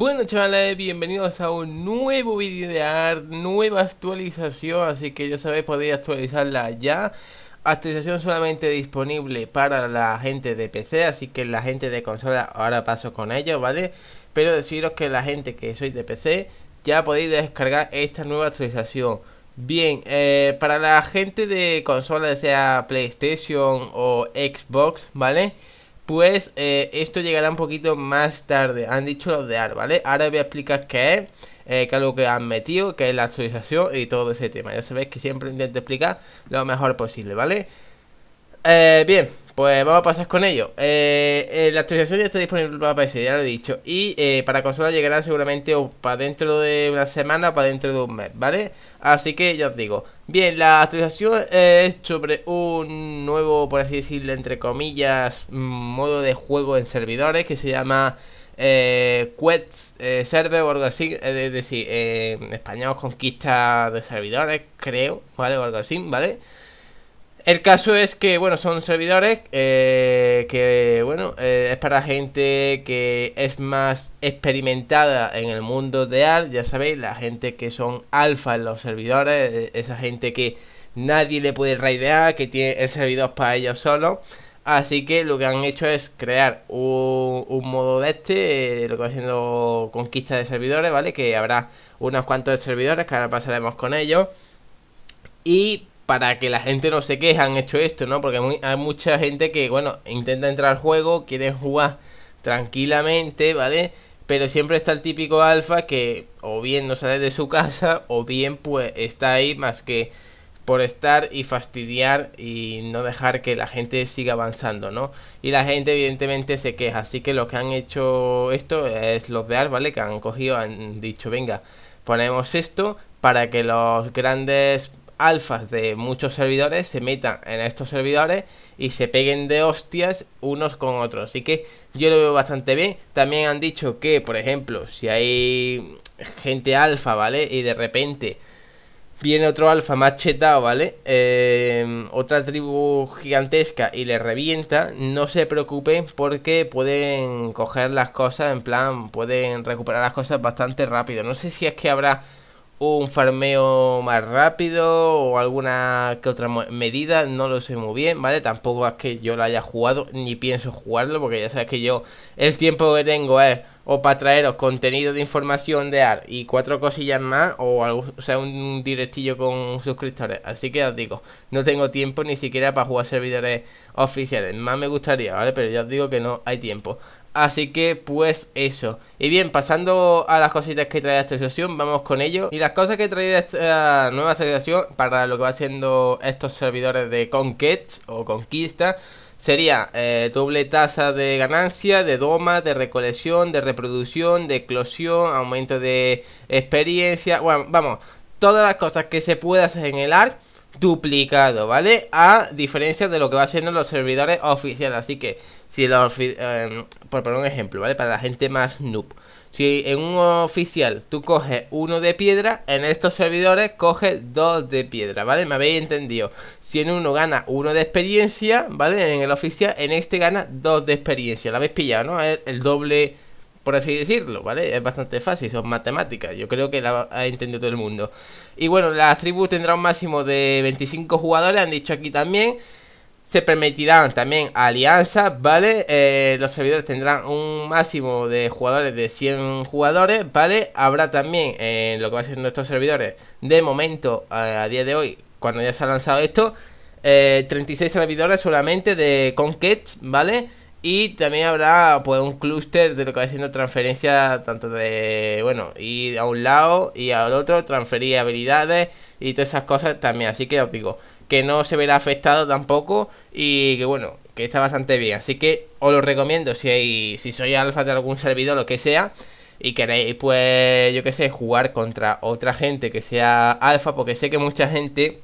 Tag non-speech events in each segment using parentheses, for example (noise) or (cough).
Bueno chavales, bienvenidos a un nuevo vídeo de AR, nueva actualización, así que ya sabéis, podéis actualizarla ya. Actualización solamente disponible para la gente de PC, así que la gente de consola ahora paso con ellos, ¿vale? Pero deciros que la gente que soy de PC ya podéis descargar esta nueva actualización. Bien, eh, para la gente de consola, sea PlayStation o Xbox, ¿vale? vale pues eh, esto llegará un poquito más tarde. Han dicho los de AR, ¿vale? Ahora voy a explicar qué es, que eh, qué es lo que han metido, que es la actualización y todo ese tema. Ya sabéis que siempre intento explicar lo mejor posible, ¿vale? Eh, bien. Pues vamos a pasar con ello. Eh, eh, la actualización ya está disponible para PC, ya lo he dicho. Y eh, para consola llegará seguramente o para dentro de una semana o para dentro de un mes, ¿vale? Así que ya os digo. Bien, la actualización es sobre un nuevo, por así decirlo, entre comillas, modo de juego en servidores que se llama eh, Quest Server o algo así, es decir, en español conquista de servidores, creo, ¿vale? O algo así, ¿vale? vale el caso es que, bueno, son servidores eh, que, bueno, eh, es para gente que es más experimentada en el mundo de AR, ya sabéis, la gente que son alfa en los servidores, eh, esa gente que nadie le puede raidear, que tiene el servidor para ellos solo. Así que lo que han hecho es crear un, modo de este, lo que va haciendo conquista de servidores, ¿vale? Que habrá unos cuantos servidores que ahora pasaremos con ellos. Y para que la gente no se queje, han hecho esto, ¿no? Porque hay mucha gente que, bueno, intenta entrar al juego, quiere jugar tranquilamente, ¿vale? Pero siempre está el típico alfa que o bien no sale de su casa o bien pues está ahí más que por estar y fastidiar y no dejar que la gente siga avanzando, ¿no? Y la gente evidentemente se queja, así que lo que han hecho esto es los de AR, ¿vale? Que han cogido, han dicho, venga, ponemos esto para que los grandes alfas de muchos servidores se metan en estos servidores y se peguen de hostias unos con otros. Así que yo lo veo bastante bien. También han dicho que, por ejemplo, si hay gente alfa, ¿vale? Y de repente viene otro alfa más chetado, ¿vale? Em, otra tribu gigantesca y le revienta, no se preocupen porque pueden coger las cosas, en plan, pueden recuperar las cosas bastante rápido. No sé si es que habrá un farmeo más rápido o alguna que otra medida, no lo sé muy bien, ¿vale? Tampoco es que yo lo haya jugado ni pienso jugarlo porque ya sabes que yo el tiempo que tengo es o para traeros contenido de información de AR y cuatro cosillas más o, o sea, un directillo con suscriptores. Así que os digo, no tengo tiempo ni siquiera para jugar servidores oficiales. Más me gustaría, ¿vale? Pero ya os digo que no hay tiempo. Así que pues eso. Y bien, pasando a las cositas que trae esta sesión, vamos con ello. Y las cosas que trae esta nueva sesión para lo que va siendo estos servidores de Conquest o Conquista sería eh, doble tasa de ganancia, de doma, de recolección, de reproducción, de eclosión, aumento de experiencia. Bueno, vamos, todas las cosas que se pueda hacer en el ARC duplicado, ¿vale? A diferencia de lo que va haciendo los servidores oficiales. Así que, si los, em, por poner un ejemplo, ¿vale? Para la gente más noob. Si en un oficial tú coges uno de piedra, en estos servidores coges dos de piedra, ¿vale? Me habéis entendido. Si en uno gana uno de experiencia, ¿vale? En el oficial, en este gana dos de experiencia. ¿La habéis pillado, no? Es el doble por así decirlo, ¿vale? Es bastante fácil, son matemáticas, yo creo que la ha entendido todo el mundo. Y bueno, la tribu Tendrá un máximo de 25 jugadores, han dicho aquí también. Se permitirán también alianzas, ¿vale? Eh, los servidores tendrán un máximo de jugadores de 100 jugadores, ¿vale? Habrá también En eh, lo que va a ser nuestros servidores, de momento, eh, a, día de hoy, cuando ya se ha lanzado esto, 36 servidores solamente de Conquest, ¿vale? Y también habrá pues un clúster de lo que va siendo transferencia tanto de, bueno, ir a un lado y al otro, transferir habilidades y todas esas cosas también. Así que os digo, que no se verá afectado tampoco y que bueno, que está bastante bien. Así que os lo recomiendo si, hay, si sois alfa de algún servidor, lo que sea, y queréis pues, yo que sé, jugar contra otra gente que sea alfa, porque sé que mucha gente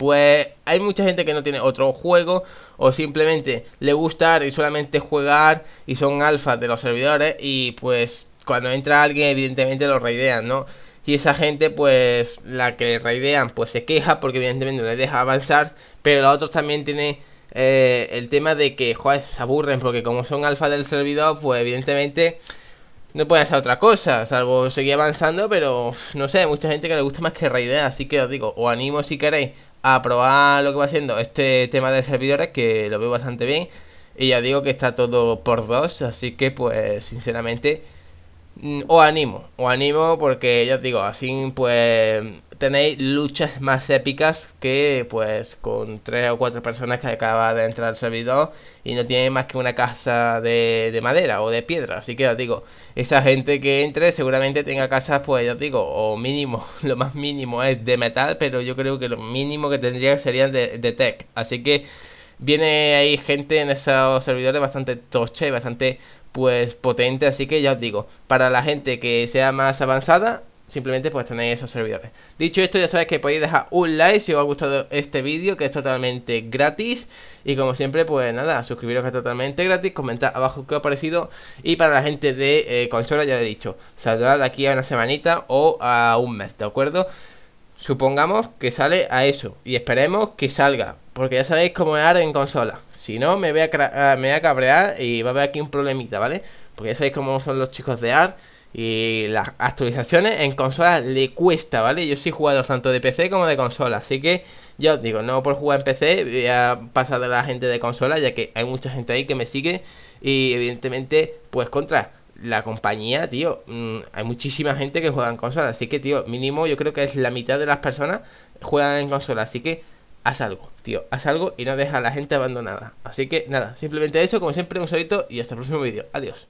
pues hay mucha gente que no tiene otro juego o simplemente le gusta y solamente jugar y son alfas de los servidores y pues cuando entra alguien evidentemente lo raidean, ¿no? Y esa gente pues la que raidean pues se queja porque evidentemente no le deja avanzar, pero los otros también tienen eh, el tema de que joder, se aburren porque como son alfa del servidor pues evidentemente no pueden hacer otra cosa, salvo seguir avanzando, pero no sé, mucha gente que le gusta más que raidear, así que os digo, os animo si queréis a probar lo que va haciendo este tema de servidores que lo veo bastante bien y ya digo que está todo por dos así que pues sinceramente Mm, o animo, o animo porque ya os digo, así pues tenéis luchas más épicas que pues con tres o cuatro personas que acaba de entrar al servidor y no tiene más que una casa de, madera o de piedra. Así que os digo, esa gente que entre seguramente tenga casas pues ya os digo, o mínimo, (laughs) lo más mínimo es de metal, pero yo creo que lo mínimo que tendría serían de, de tech. Así que viene ahí gente en esos servidores bastante tocha y bastante pues potente, así que ya os digo, para la gente que sea más avanzada, simplemente pues tenéis esos servidores. Dicho esto, ya sabéis que podéis dejar un like si os ha gustado este vídeo, que es totalmente gratis. Y como siempre, pues nada, suscribiros que es totalmente gratis, Comentar abajo qué os ha parecido. Y para la gente de eh, consola, ya he dicho, saldrá de aquí a una semanita o a un mes, ¿de acuerdo? Supongamos que sale a eso y esperemos que salga porque ya sabéis cómo es AR en consola. Si no, me voy, a ah, me voy a cabrear y va a haber aquí un problemita, ¿vale? Porque ya sabéis cómo son los chicos de AR Y las actualizaciones en consola le cuesta, ¿vale? Yo soy jugador tanto de PC como de consola, así que ya os digo, no por jugar en PC voy a pasar a la gente de consola, ya que hay mucha gente ahí que me sigue y evidentemente, pues contra la compañía, tío, mm, hay muchísima gente que juega en consola, así que, tío, mínimo yo creo que es la mitad de las personas juegan en consola, así que haz algo, tío, haz algo y no deja a la gente abandonada. Así que nada, simplemente eso, como siempre, un solito y hasta el próximo vídeo. Adiós.